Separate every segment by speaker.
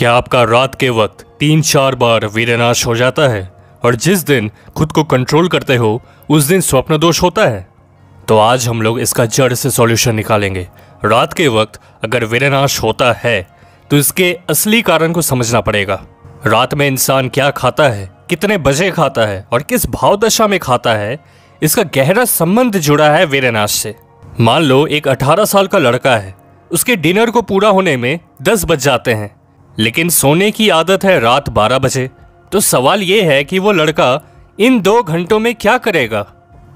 Speaker 1: क्या आपका रात के वक्त तीन चार बार वीरनाश हो जाता है और जिस दिन खुद को कंट्रोल करते हो उस दिन स्वप्न दोष होता है तो आज हम लोग इसका जड़ से सॉल्यूशन निकालेंगे रात के वक्त अगर वीरनाश होता है तो इसके असली कारण को समझना पड़ेगा रात में इंसान क्या खाता है कितने बजे खाता है और किस भाव दशा में खाता है इसका गहरा संबंध जुड़ा है वीरनाश से मान लो एक 18 साल का लड़का है उसके डिनर को पूरा होने में 10 बज जाते हैं लेकिन सोने की आदत है रात 12 बजे तो सवाल ये है कि वो लड़का इन दो घंटों में क्या करेगा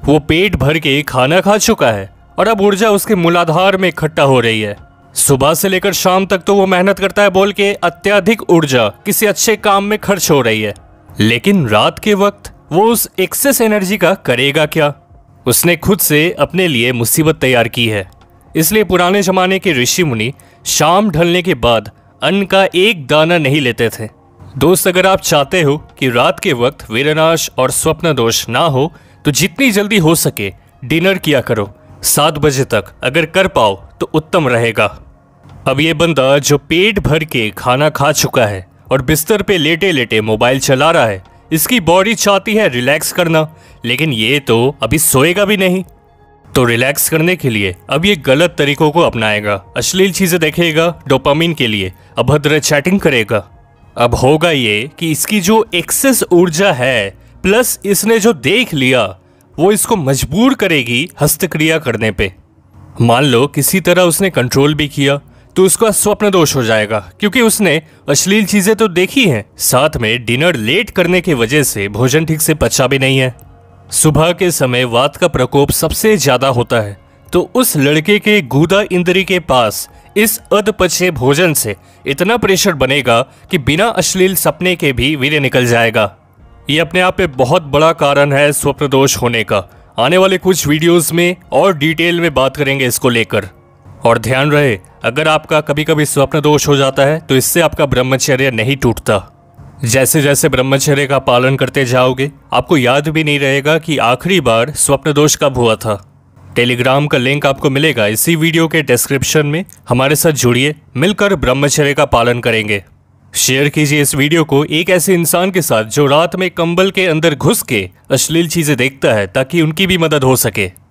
Speaker 1: वो पेट भर के खाना खा चुका है और अब ऊर्जा उसके मूलाधार में इकट्ठा हो रही है सुबह से लेकर शाम तक तो वो मेहनत करता है बोल के अत्याधिक ऊर्जा किसी अच्छे काम में खर्च हो रही है लेकिन रात के वक्त वो उस एक्सेस एनर्जी का करेगा क्या उसने खुद से अपने लिए मुसीबत तैयार की है इसलिए पुराने जमाने के ऋषि मुनि शाम ढलने के बाद अन्न का एक दाना नहीं लेते थे दोस्त अगर आप चाहते हो कि रात के वक्त वीरनाश और स्वप्न दोष ना हो तो जितनी जल्दी हो सके डिनर किया करो सात बजे तक अगर कर पाओ तो उत्तम रहेगा अब ये बंदा जो पेट भर के खाना खा चुका है और बिस्तर पे लेटे लेटे मोबाइल चला रहा है इसकी बॉडी चाहती है रिलैक्स करना लेकिन ये तो अभी सोएगा भी नहीं तो रिलैक्स करने के लिए अब ये गलत तरीकों को अपनाएगा अश्लील चीजें देखेगा डोपामिन के लिए अभद्र चैटिंग करेगा अब होगा ये कि इसकी जो एक्सेस ऊर्जा है प्लस इसने जो देख लिया वो इसको मजबूर करेगी हस्तक्रिया करने पे मान लो किसी तरह उसने कंट्रोल भी किया तो उसका स्वप्न दोष हो जाएगा क्योंकि उसने अश्लील चीजें तो देखी हैं साथ में डिनर लेट करने की वजह से भोजन ठीक से पचा भी नहीं है सुबह के समय वात का प्रकोप सबसे ज्यादा होता है तो उस लड़के के गुदा इंद्री के पास इस अधपचे भोजन से इतना प्रेशर बनेगा कि बिना अश्लील सपने के भी वीर निकल जाएगा ये अपने आप में बहुत बड़ा कारण है स्वप्न दोष होने का आने वाले कुछ वीडियोस में और डिटेल में बात करेंगे इसको लेकर और ध्यान रहे अगर आपका कभी कभी स्वप्न दोष हो जाता है तो इससे आपका ब्रह्मचर्य नहीं टूटता जैसे जैसे ब्रह्मचर्य का पालन करते जाओगे आपको याद भी नहीं रहेगा कि आखिरी बार स्वप्न दोष कब हुआ था टेलीग्राम का लिंक आपको मिलेगा इसी वीडियो के डिस्क्रिप्शन में हमारे साथ जुड़िए मिलकर ब्रह्मचर्य का पालन करेंगे शेयर कीजिए इस वीडियो को एक ऐसे इंसान के साथ जो रात में कंबल के अंदर घुस के अश्लील चीज़ें देखता है ताकि उनकी भी मदद हो सके